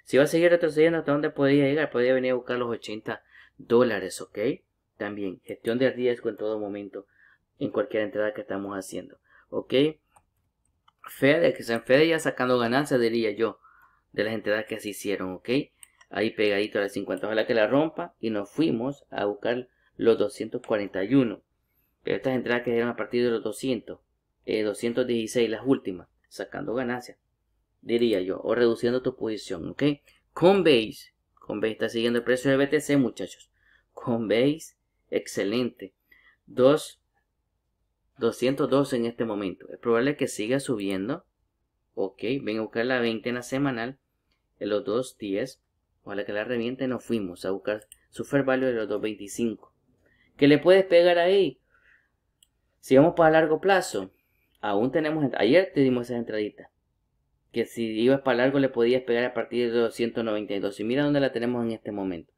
Speaker 1: Si va a seguir retrocediendo, ¿hasta dónde podría llegar? Podría venir a buscar los 80 dólares, ¿ok? También, gestión de riesgo en todo momento, en cualquier entrada que estamos haciendo, ¿ok? Fede, que sean Fede ya sacando ganancias, diría yo, de las entradas que se hicieron, ¿ok? Ahí pegadito a las 50, ojalá que la rompa y nos fuimos a buscar los 241. Pero estas entradas que dieron a partir de los 200, 216 eh, las últimas, sacando ganancias diría yo, o reduciendo tu posición, ¿ok? Con BASE está siguiendo el precio de BTC, muchachos. Conveys, excelente. 2. 202 en este momento. Es probable que siga subiendo. Ok, Venga a buscar la veintena semanal en los 210. Ojalá que la reviente nos fuimos a buscar super value de los 225. ¿Qué le puedes pegar ahí? Si vamos para largo plazo, aún tenemos... Ayer te dimos esa entradita que si ibas para largo le podías pegar a partir de 292. Y mira dónde la tenemos en este momento.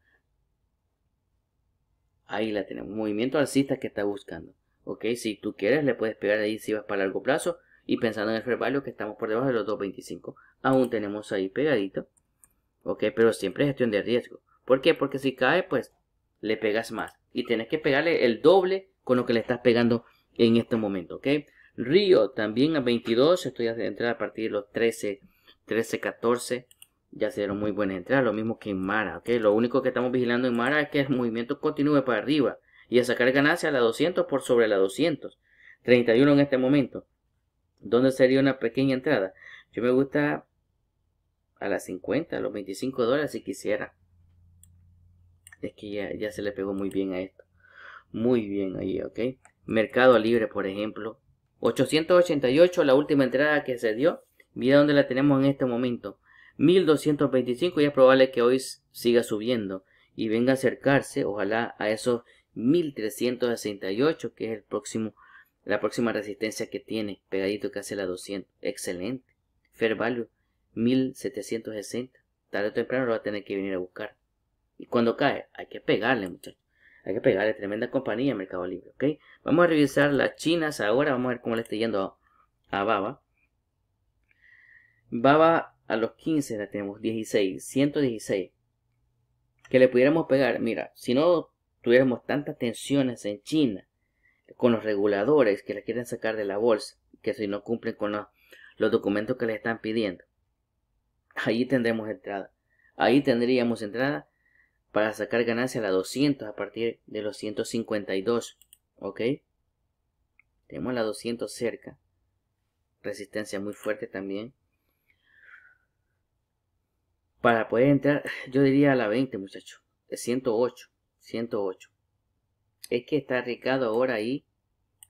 Speaker 1: Ahí la tenemos. Movimiento alcista que está buscando. Ok, si tú quieres le puedes pegar ahí si vas para largo plazo. Y pensando en el fair que estamos por debajo de los 225. Aún tenemos ahí pegadito. Ok, pero siempre gestión de riesgo. ¿Por qué? Porque si cae, pues le pegas más. Y tienes que pegarle el doble con lo que le estás pegando en este momento. Ok, Río también a 22. Estoy a entrar a partir de los 13, 13, 14. Ya se dieron muy buenas entradas. Lo mismo que en Mara. ¿ok? Lo único que estamos vigilando en Mara es que el movimiento continúe para arriba. Y a sacar ganancia a la 200 por sobre la 200. 31 en este momento. ¿Dónde sería una pequeña entrada? Yo me gusta a las 50, a los 25 dólares si quisiera. Es que ya, ya se le pegó muy bien a esto. Muy bien ahí, ¿ok? Mercado Libre, por ejemplo, 888 la última entrada que se dio. Mira dónde la tenemos en este momento. 1225 y es probable que hoy siga subiendo y venga a acercarse, ojalá a esos 1368 que es el próximo la próxima resistencia que tiene, pegadito que hace la 200. Excelente. Fair value 1760. Tarde o temprano lo va a tener que venir a buscar. Y cuando cae, hay que pegarle, muchachos. Hay que pegarle tremenda compañía Mercado Libre, Vamos a revisar las chinas ahora. Vamos a ver cómo le está yendo a, Baba. Baba a los 15 la tenemos, 16, 116. Que le pudiéramos pegar, mira, si no tuviéramos tantas tensiones en China con los reguladores que la quieren sacar de la bolsa, que si no cumplen con los, documentos que les están pidiendo, ahí tendremos entrada. Ahí tendríamos entrada para sacar ganancia a la 200 a partir de los 152. ¿Ok? Tenemos la 200 cerca. Resistencia muy fuerte también. Para poder entrar, yo diría a la 20, muchachos. 108. 108. Es que está ricado ahora ahí.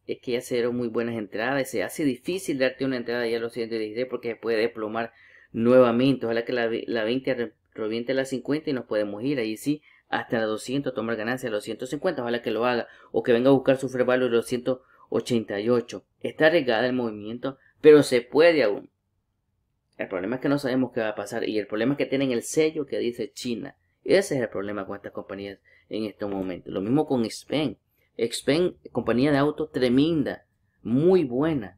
Speaker 1: Es que ya se dieron muy buenas entradas. Se hace difícil darte una entrada ya a los 116 porque se puede desplomar nuevamente. Ojalá que la, la 20 de las 50 y nos podemos ir. Ahí sí, hasta las 200, tomar ganancia los 150, ojalá que lo haga. O que venga a buscar su value de los 188. Está arriesgada el movimiento, pero se puede aún. El problema es que no sabemos qué va a pasar. Y el problema es que tienen el sello que dice China. Ese es el problema con estas compañías en este momento. Lo mismo con Spen, Xpeng, compañía de autos tremenda, muy buena.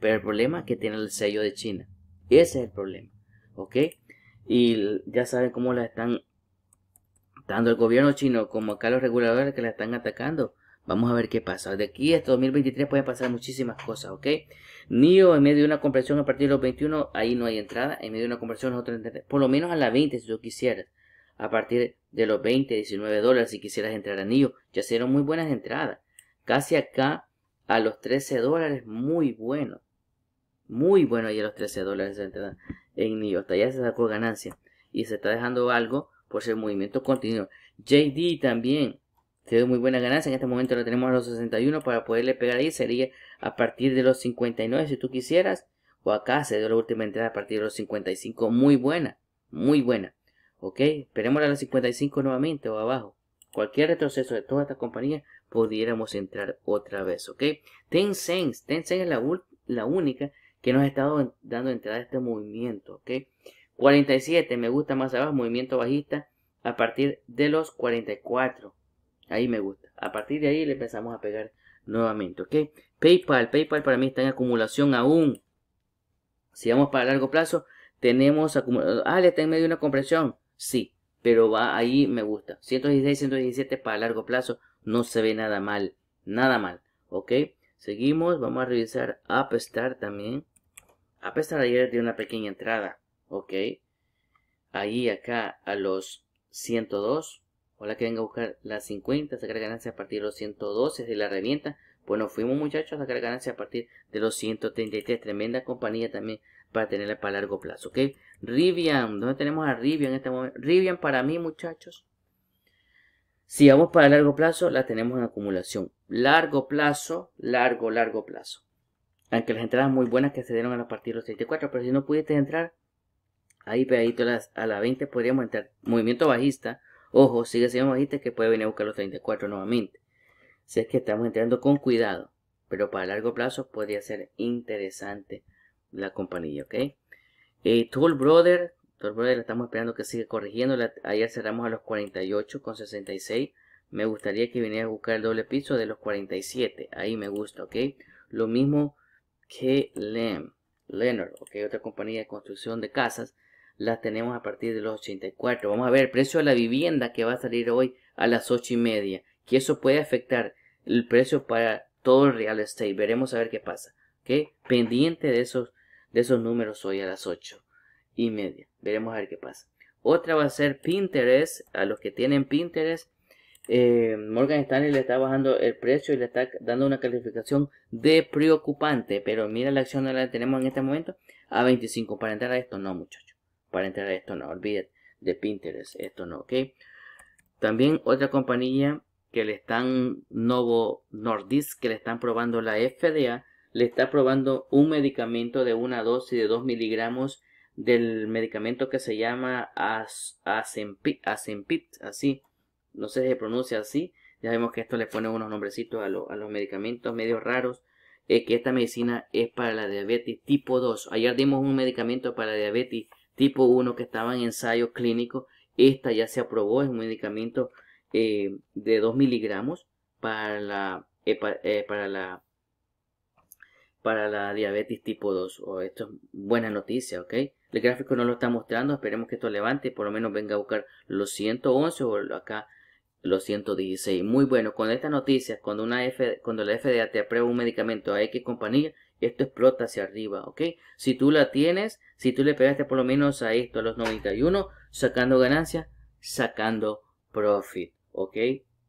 Speaker 1: Pero el problema es que tiene el sello de China. Ese es el problema. ¿Ok? y ya saben cómo la están dando el gobierno chino como acá los reguladores que la están atacando. Vamos a ver qué pasa. De aquí hasta 2023 pueden pasar muchísimas cosas, ¿ok? NIO en medio de una compresión a partir de los 21, ahí no hay entrada. En medio de una conversión, nosotros por lo menos a la 20 si yo quisiera A partir de los 20, 19 dólares si quisieras entrar a NIO. Ya hicieron muy buenas entradas. Casi acá a los 13 dólares, muy bueno muy bueno a los 13 dólares en New York. Ya se sacó ganancia y se está dejando algo por ser movimiento continuo. JD también se dio muy buena ganancia. En este momento lo tenemos a los 61 para poderle pegar ahí. Sería a partir de los 59 si tú quisieras. O acá se dio la última entrada a partir de los 55. Muy buena, muy buena. Ok, esperemos a los 55 nuevamente o abajo. Cualquier retroceso de toda esta compañía pudiéramos entrar otra vez. Ok, Tencent, Tencent es la, la única que nos ha estado dando entrada a este movimiento. ¿ok? 47, me gusta más abajo, movimiento bajista a partir de los 44. Ahí me gusta. A partir de ahí le empezamos a pegar nuevamente. ¿ok? PayPal, PayPal para mí está en acumulación aún. Si vamos para largo plazo, tenemos acumulación. Ah, le está en medio de una compresión. Sí, pero va ahí me gusta. 116, 117 para largo plazo no se ve nada mal. Nada mal. ¿Ok? Seguimos, vamos a revisar Upstart también. A pesar de ayer de una pequeña entrada, ok. Ahí acá a los 102. Hola que venga a buscar las 50, sacar ganancias a partir de los 112 de la revienta. Bueno, fuimos muchachos a sacar ganancias a partir de los 133. Tremenda compañía también para tenerla para largo plazo, ¿ok? Rivian, ¿dónde tenemos a Rivian en este momento? Rivian para mí, muchachos. Si vamos para largo plazo, la tenemos en acumulación. Largo plazo, largo, largo plazo aunque las entradas muy buenas que se dieron a partir de los 34, pero si no pudiste entrar ahí pegadito a, las, a la 20 podríamos entrar. Movimiento bajista, ojo, sigue siendo bajista que puede venir a buscar los 34 nuevamente. Si es que estamos entrando con cuidado, pero para largo plazo podría ser interesante la compañía, ¿ok? Eh, Tool Brother, Tool Brother estamos esperando que siga corrigiendo. La, ayer cerramos a los 48 con 66. Me gustaría que viniera a buscar el doble piso de los 47. Ahí me gusta, ¿ok? Lo mismo que Leonard, ok, otra compañía de construcción de casas, La tenemos a partir de los 84. Vamos a ver el precio de la vivienda que va a salir hoy a las 8 y media, que eso puede afectar el precio para todo el real estate. Veremos a ver qué pasa, ok, pendiente de esos, de esos números hoy a las 8 y media. Veremos a ver qué pasa. Otra va a ser Pinterest, a los que tienen Pinterest, eh, Morgan Stanley le está bajando el precio y le está dando una calificación de preocupante. Pero mira la acción la tenemos en este momento a 25. Para entrar a esto no, muchachos. Para entrar a esto no, olvídate de Pinterest. Esto no, ok. También otra compañía que le están, Novo Nordisk, que le están probando la FDA, le está probando un medicamento de una dosis de 2 miligramos del medicamento que se llama Asempit. así, no sé si se pronuncia así, ya vemos que esto le pone unos nombrecitos a, los medicamentos medio raros, Es eh, que esta medicina es para la diabetes tipo 2. Ayer dimos un medicamento para la diabetes tipo 1 que estaba en ensayo clínico, esta ya se aprobó, es un medicamento eh, de 2 miligramos para la, eh, para, la para la diabetes tipo 2. esto es buena noticia, ¿ok? El gráfico no lo está mostrando, esperemos que esto levante, por lo menos venga a buscar los 111 o acá los 116. Muy bueno, con esta noticia, cuando, una F, cuando la FDA te aprueba un medicamento a X compañía, esto explota hacia arriba, ¿ok? Si tú la tienes, si tú le pegaste por lo menos a esto, a los 91, sacando ganancias, sacando profit, ¿ok?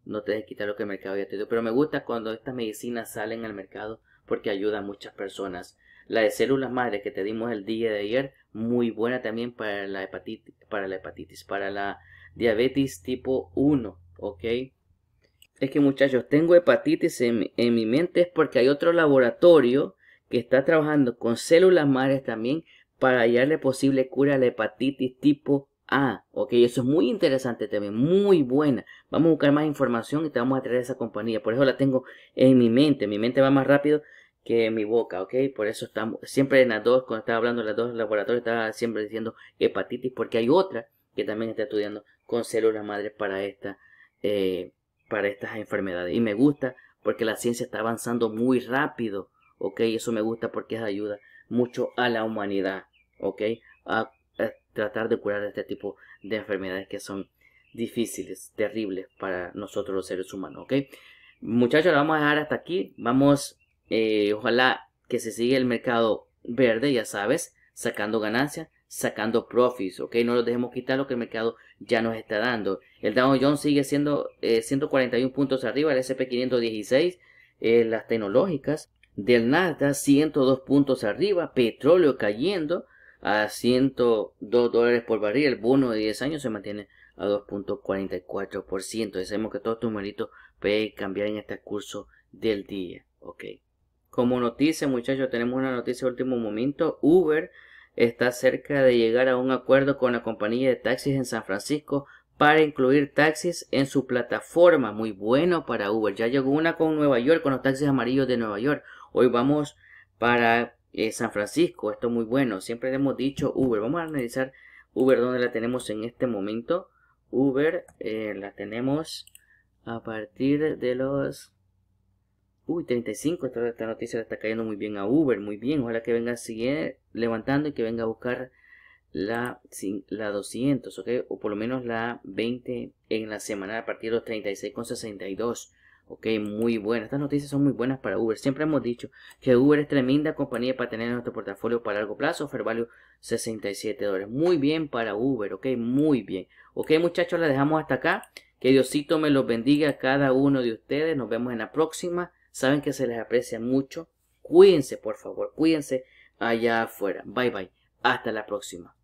Speaker 1: No te dejes quitar lo que el mercado ya te dio. Pero me gusta cuando estas medicinas salen al mercado porque ayuda a muchas personas. La de células madre que te dimos el día de ayer, muy buena también para la hepatitis, para la, hepatitis, para la diabetes tipo 1 ¿ok? Es que muchachos, tengo hepatitis en, mi mente es porque hay otro laboratorio que está trabajando con células madres también para hallarle posible cura a la hepatitis tipo A. Ok, eso es muy interesante también, muy buena. Vamos a buscar más información y te vamos a traer esa compañía. Por eso la tengo en mi mente. Mi mente va más rápido que mi boca, ¿ok? Por eso estamos, siempre en las dos, cuando estaba hablando en las dos laboratorios, estaba siempre diciendo hepatitis porque hay otra que también está estudiando con células madres para esta eh, para estas enfermedades. Y me gusta porque la ciencia está avanzando muy rápido, ¿ok? Eso me gusta porque ayuda mucho a la humanidad, ¿ok? A, tratar de curar este tipo de enfermedades que son difíciles, terribles para nosotros los seres humanos, ¿ok? Muchachos, lo vamos a dejar hasta aquí. Vamos, eh, ojalá que se siga el mercado verde, ya sabes, sacando ganancias sacando profits, ¿ok? No los dejemos quitar lo que el mercado ya nos está dando. El Dow Jones sigue siendo 141 eh, puntos arriba, el S&P 516, eh, las tecnológicas del Nasdaq 102 puntos arriba, petróleo cayendo a 102 dólares por barril, el bono de 10 años se mantiene a 2.44%. sabemos que todos tus numeritos pueden cambiar en este curso del día, ¿ok? Como noticia, muchachos, tenemos una noticia de último momento. Uber está cerca de llegar a un acuerdo con la compañía de taxis en San Francisco para incluir taxis en su plataforma. Muy bueno para Uber. Ya llegó una con Nueva York, con los taxis amarillos de Nueva York. Hoy vamos para eh, San Francisco. Esto es muy bueno. Siempre le hemos dicho Uber. Vamos a analizar Uber donde la tenemos en este momento. Uber eh, la tenemos a partir de los Uy, 35, esta, noticia le está cayendo muy bien a Uber, muy bien. Ojalá que venga a seguir levantando y que venga a buscar la, la 200, ¿ok? O por lo menos la 20 en la semana a partir de los 36,62. Ok, muy buena. Estas noticias son muy buenas para Uber. Siempre hemos dicho que Uber es tremenda compañía para tener en nuestro portafolio para largo plazo. Fair value 67 dólares. Muy bien para Uber, ok, muy bien. Ok, muchachos, la dejamos hasta acá. Que Diosito me los bendiga a cada uno de ustedes. Nos vemos en la próxima. Saben que se les aprecia mucho. Cuídense, por favor. Cuídense allá afuera. Bye bye. Hasta la próxima.